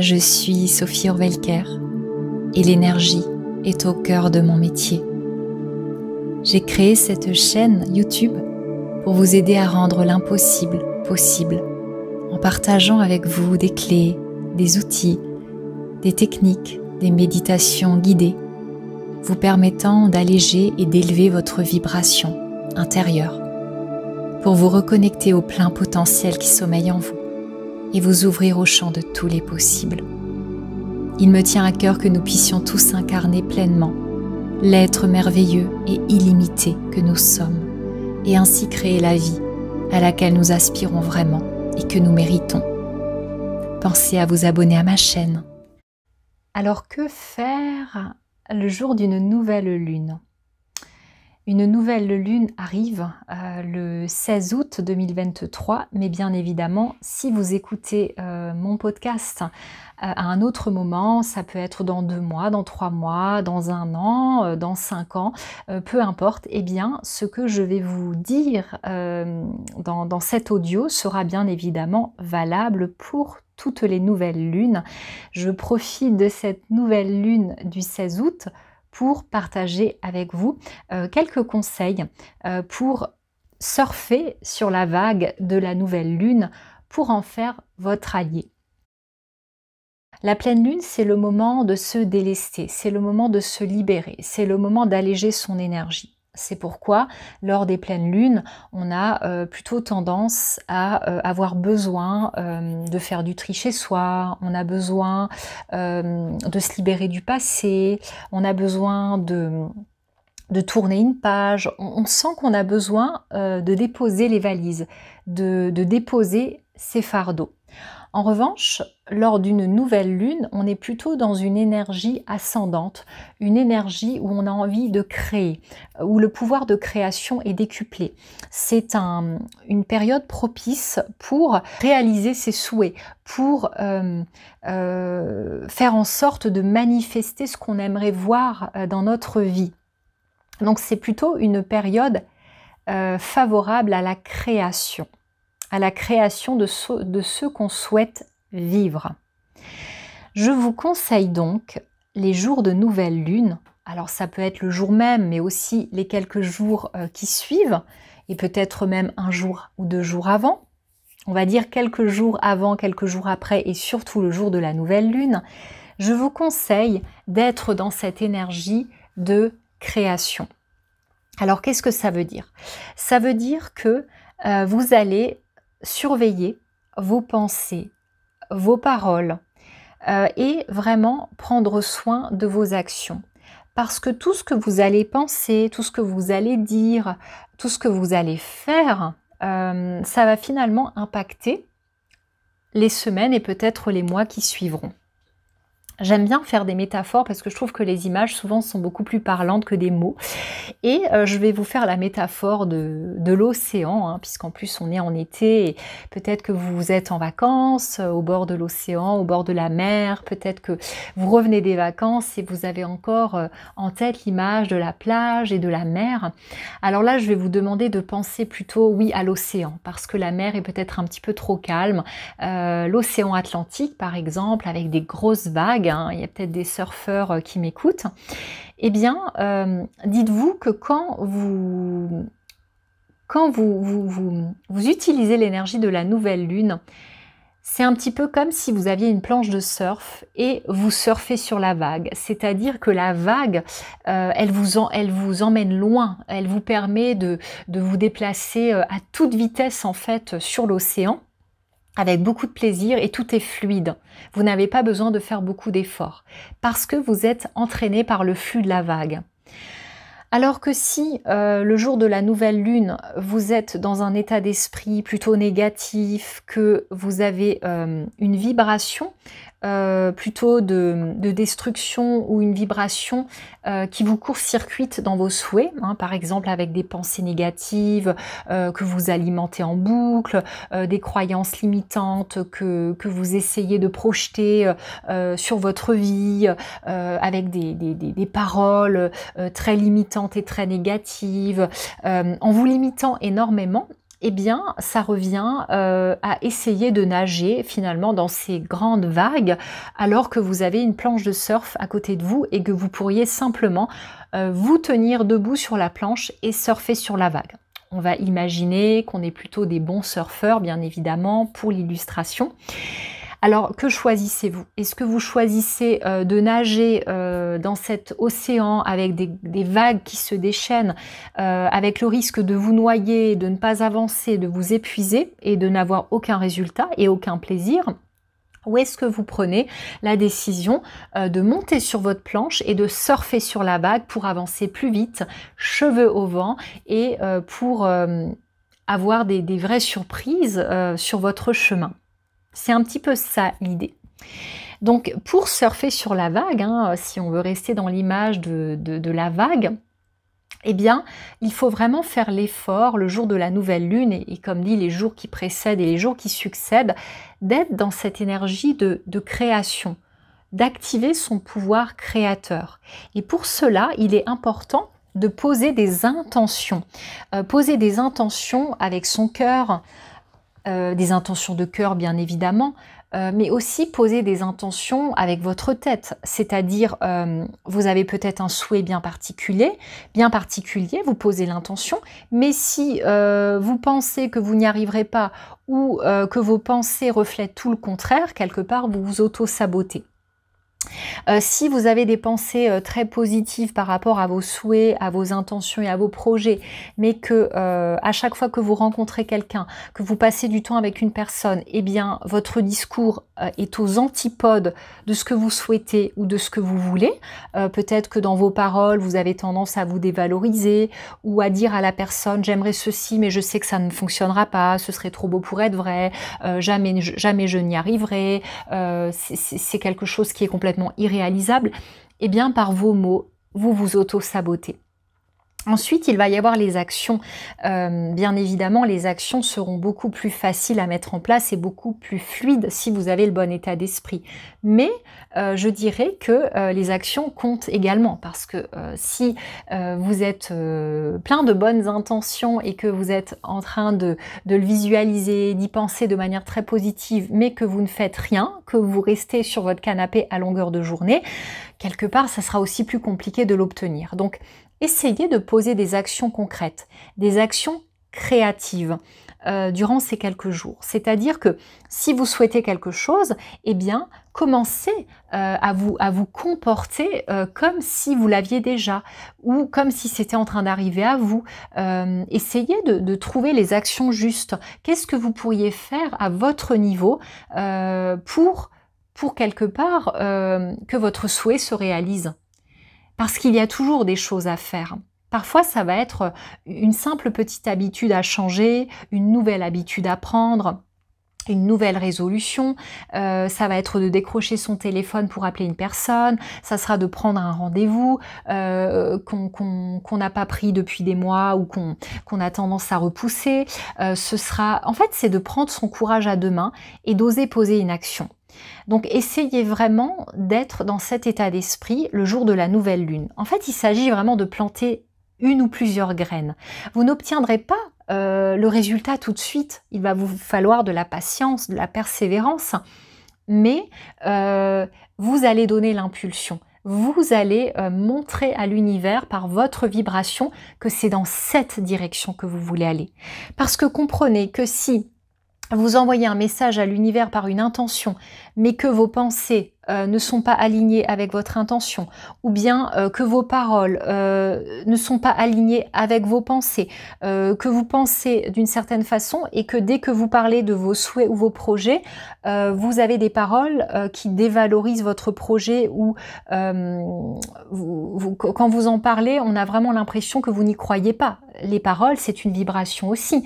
je suis Sophie Orvelker et l'énergie est au cœur de mon métier. J'ai créé cette chaîne YouTube pour vous aider à rendre l'impossible possible en partageant avec vous des clés, des outils, des techniques, des méditations guidées, vous permettant d'alléger et d'élever votre vibration intérieure pour vous reconnecter au plein potentiel qui sommeille en vous et vous ouvrir au champ de tous les possibles. Il me tient à cœur que nous puissions tous incarner pleinement l'être merveilleux et illimité que nous sommes, et ainsi créer la vie à laquelle nous aspirons vraiment et que nous méritons. Pensez à vous abonner à ma chaîne. Alors que faire le jour d'une nouvelle lune une nouvelle lune arrive euh, le 16 août 2023, mais bien évidemment, si vous écoutez euh, mon podcast euh, à un autre moment, ça peut être dans deux mois, dans trois mois, dans un an, dans cinq ans, peu importe, eh bien, ce que je vais vous dire dans, dans cet audio sera bien évidemment valable pour toutes les nouvelles lunes. Je profite de cette nouvelle lune du 16 août pour partager avec vous euh, quelques conseils euh, pour surfer sur la vague de la nouvelle lune pour en faire votre allié. La pleine lune, c'est le moment de se délester, c'est le moment de se libérer, c'est le moment d'alléger son énergie. C'est pourquoi, lors des pleines lunes, on a euh, plutôt tendance à euh, avoir besoin euh, de faire du tri chez soi, on a besoin de se libérer du passé, on a besoin de, tourner une page. On, sent qu'on a besoin de déposer les valises, de, de déposer ses fardeaux. En revanche, lors d'une nouvelle lune, on est plutôt dans une énergie ascendante, une énergie où on a envie de créer, où le pouvoir de création est décuplé. C'est une période propice pour réaliser ses souhaits, pour euh, euh, faire en sorte de manifester ce qu'on aimerait voir euh, dans notre vie. Donc c'est plutôt une période favorable à la création à la création de ceux de qu'on souhaite vivre. Je vous conseille donc les jours de nouvelle lune. Alors ça peut être le jour même, mais aussi les quelques jours euh, qui suivent, et peut-être même un jour ou deux jours avant. On va dire quelques jours avant, quelques jours après, et surtout le jour de la nouvelle lune. Je vous conseille d'être dans cette énergie de création. Alors qu'est-ce que ça veut dire Ça veut dire que euh, vous allez surveiller vos pensées, vos paroles euh, et vraiment prendre soin de vos actions. Parce que tout ce que vous allez penser, tout ce que vous allez dire, tout ce que vous allez faire, euh, ça va finalement impacter les semaines et peut-être les mois qui suivront. J'aime bien faire des métaphores parce que je trouve que les images souvent sont beaucoup plus parlantes que des mots. Et euh, je vais vous faire la métaphore de, l'océan, hein, puisqu'en plus on est en été peut-être que vous êtes en vacances euh, au bord de l'océan, au bord de la mer, peut-être que vous revenez des vacances et vous avez encore euh, en tête l'image de la plage et de la mer. Alors là, je vais vous demander de penser plutôt, oui, à l'océan, parce que la mer est peut-être un petit peu trop calme. l'océan Atlantique, par exemple, avec des grosses vagues, Hein. il y a peut-être des surfeurs euh, qui m'écoutent, eh bien, euh, dites-vous que quand vous, vous, utilisez l'énergie de la nouvelle lune, c'est un petit peu comme si vous aviez une planche de surf et vous surfez sur la vague. C'est-à-dire que la vague, euh, elle, vous emmène loin, elle vous permet de, de vous déplacer à toute vitesse en fait sur l'océan avec beaucoup de plaisir et tout est fluide. Vous n'avez pas besoin de faire beaucoup d'efforts parce que vous êtes entraîné par le flux de la vague. Alors que si euh, le jour de la nouvelle lune, vous êtes dans un état d'esprit plutôt négatif, que vous avez euh, une vibration euh, plutôt de, destruction ou une vibration euh, qui vous court-circuite dans vos souhaits, hein, par exemple avec des pensées négatives euh, que vous alimentez en boucle, des croyances limitantes que, que, vous essayez de projeter sur votre vie, avec des, des, des, des paroles très limitantes et très négatives, en vous limitant énormément eh bien, ça revient euh, à essayer de nager finalement dans ces grandes vagues alors que vous avez une planche de surf à côté de vous et que vous pourriez simplement euh, vous tenir debout sur la planche et surfer sur la vague. On va imaginer qu'on est plutôt des bons surfeurs, bien évidemment, pour l'illustration. Alors, que choisissez-vous Est-ce que vous choisissez euh, de nager euh, dans cet océan avec des, vagues qui se déchaînent, euh, avec le risque de vous noyer, de ne pas avancer, de vous épuiser et de n'avoir aucun résultat et aucun plaisir ou est-ce que vous prenez la décision de monter sur votre planche et de surfer sur la vague pour avancer plus vite, cheveux au vent et pour avoir des, vraies surprises sur votre chemin c'est un petit peu ça l'idée. Donc pour surfer sur la vague, hein, euh, si on veut rester dans l'image de, la vague, eh bien, il faut vraiment faire l'effort le jour de la nouvelle lune et, comme dit les jours qui précèdent et les jours qui succèdent, d'être dans cette énergie de, création, d'activer son pouvoir créateur. Et pour cela, il est important de poser des intentions, euh, poser des intentions avec son cœur, euh, des intentions de cœur bien évidemment, euh, mais aussi poser des intentions avec votre tête, c'est-à-dire euh, vous avez peut-être un souhait bien particulier, bien particulier, vous posez l'intention, mais si vous pensez que vous n'y arriverez pas ou que vos pensées reflètent tout le contraire, quelque part vous vous auto-sabotez. Euh, si vous avez des pensées euh, très positives par rapport à vos souhaits, à vos intentions et à vos projets, mais que euh, à chaque fois que vous rencontrez quelqu'un, que vous passez du temps avec une personne, eh bien votre discours euh, est aux antipodes de ce que vous souhaitez ou de ce que vous voulez. Euh, peut-être que dans vos paroles, vous avez tendance à vous dévaloriser ou à dire à la personne j'aimerais ceci mais je sais que ça ne fonctionnera pas, ce serait trop beau pour être vrai, euh, jamais, jamais je n'y arriverai, c'est quelque chose qui est complètement irréalisable. Eh bien par vos mots, vous vous auto-sabotez. Ensuite, il va y avoir les actions. Euh, bien évidemment, les actions seront beaucoup plus faciles à mettre en place et beaucoup plus fluides si vous avez le bon état d'esprit. Mais euh, je dirais que euh, les actions comptent également parce que si vous êtes plein de bonnes intentions et que vous êtes en train de, de le visualiser, d'y penser de manière très positive, mais que vous ne faites rien, que vous restez sur votre canapé à longueur de journée, quelque part, ça sera aussi plus compliqué de l'obtenir. Donc, essayez de poser des actions concrètes, des actions créatives euh, durant ces quelques jours. C'est-à-dire que si vous souhaitez quelque chose, eh bien, commencez euh, à, vous, à vous comporter euh, comme si vous l'aviez déjà ou comme si c'était en train d'arriver à vous. essayez de, de, trouver les actions justes. Qu'est-ce que vous pourriez faire à votre niveau pour, pour quelque part que votre souhait se réalise parce qu'il y a toujours des choses à faire. Parfois, ça va être une simple petite habitude à changer, une nouvelle habitude à prendre, une nouvelle résolution, euh, ça va être de décrocher son téléphone pour appeler une personne, ça sera de prendre un rendez-vous euh, qu'on n'a pas pris depuis des mois ou qu'on a tendance à repousser, euh, ce sera en fait c'est de prendre son courage à deux mains et d'oser poser une action. Donc essayez vraiment d'être dans cet état d'esprit le jour de la nouvelle lune. En fait, il s'agit vraiment de planter une ou plusieurs graines. Vous n'obtiendrez pas euh, le résultat tout de suite. Il va vous falloir de la patience, de la persévérance, mais euh, vous allez donner l'impulsion. Vous allez euh, montrer à l'univers par votre vibration que c'est dans cette direction que vous voulez aller. Parce que comprenez que si vous envoyez un message à l'univers par une intention, mais que vos pensées euh, ne sont pas alignées avec votre intention, ou bien euh, que vos paroles euh, ne sont pas alignées avec vos pensées, que vous pensez d'une certaine façon et que dès que vous parlez de vos souhaits ou vos projets, vous avez des paroles qui dévalorisent votre projet ou quand vous en parlez, on a vraiment l'impression que vous n'y croyez pas. Les paroles, c'est une vibration aussi.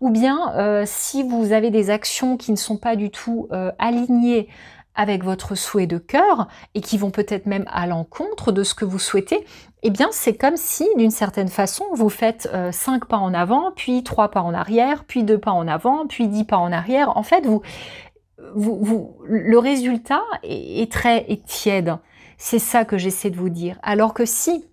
Ou bien si vous avez des actions qui ne sont pas du tout alignées, avec votre souhait de cœur et qui vont peut-être même à l'encontre de ce que vous souhaitez, eh bien c'est comme si d'une certaine façon vous faites 5 euh, pas en avant, puis 3 pas en arrière, puis 2 pas en avant, puis 10 pas en arrière. En fait, vous, vous, vous le résultat est, très tiède. C'est ça que j'essaie de vous dire. Alors que si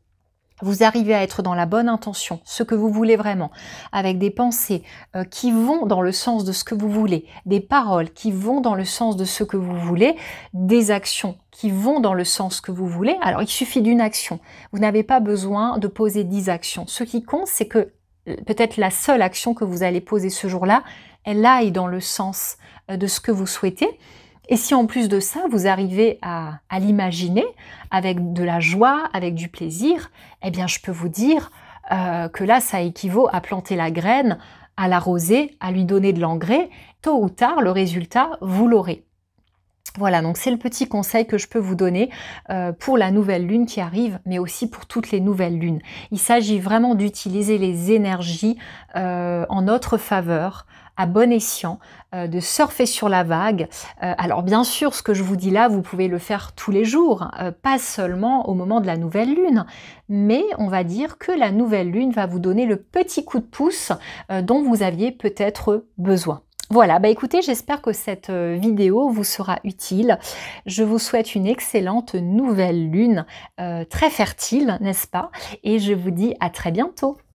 vous arrivez à être dans la bonne intention, ce que vous voulez vraiment, avec des pensées euh, qui vont dans le sens de ce que vous voulez, des paroles qui vont dans le sens de ce que vous voulez, des actions qui vont dans le sens que vous voulez. Alors il suffit d'une action. Vous n'avez pas besoin de poser dix actions. Ce qui compte, c'est que euh, peut-être la seule action que vous allez poser ce jour-là, elle aille dans le sens euh, de ce que vous souhaitez et si en plus de ça, vous arrivez à, l'imaginer avec de la joie, avec du plaisir, eh bien je peux vous dire euh, que là, ça équivaut à planter la graine, à l'arroser, à lui donner de l'engrais. Tôt ou tard, le résultat, vous l'aurez. Voilà, donc c'est le petit conseil que je peux vous donner euh, pour la nouvelle lune qui arrive, mais aussi pour toutes les nouvelles lunes. Il s'agit vraiment d'utiliser les énergies euh, en notre faveur, à bon escient, euh, de surfer sur la vague. Euh, alors bien sûr, ce que je vous dis là, vous pouvez le faire tous les jours, hein, euh, pas seulement au moment de la nouvelle lune, mais on va dire que la nouvelle lune va vous donner le petit coup de pouce dont vous aviez peut-être besoin. Voilà, bah écoutez, j'espère que cette vidéo vous sera utile. Je vous souhaite une excellente nouvelle lune, très fertile, n'est-ce pas Et je vous dis à très bientôt.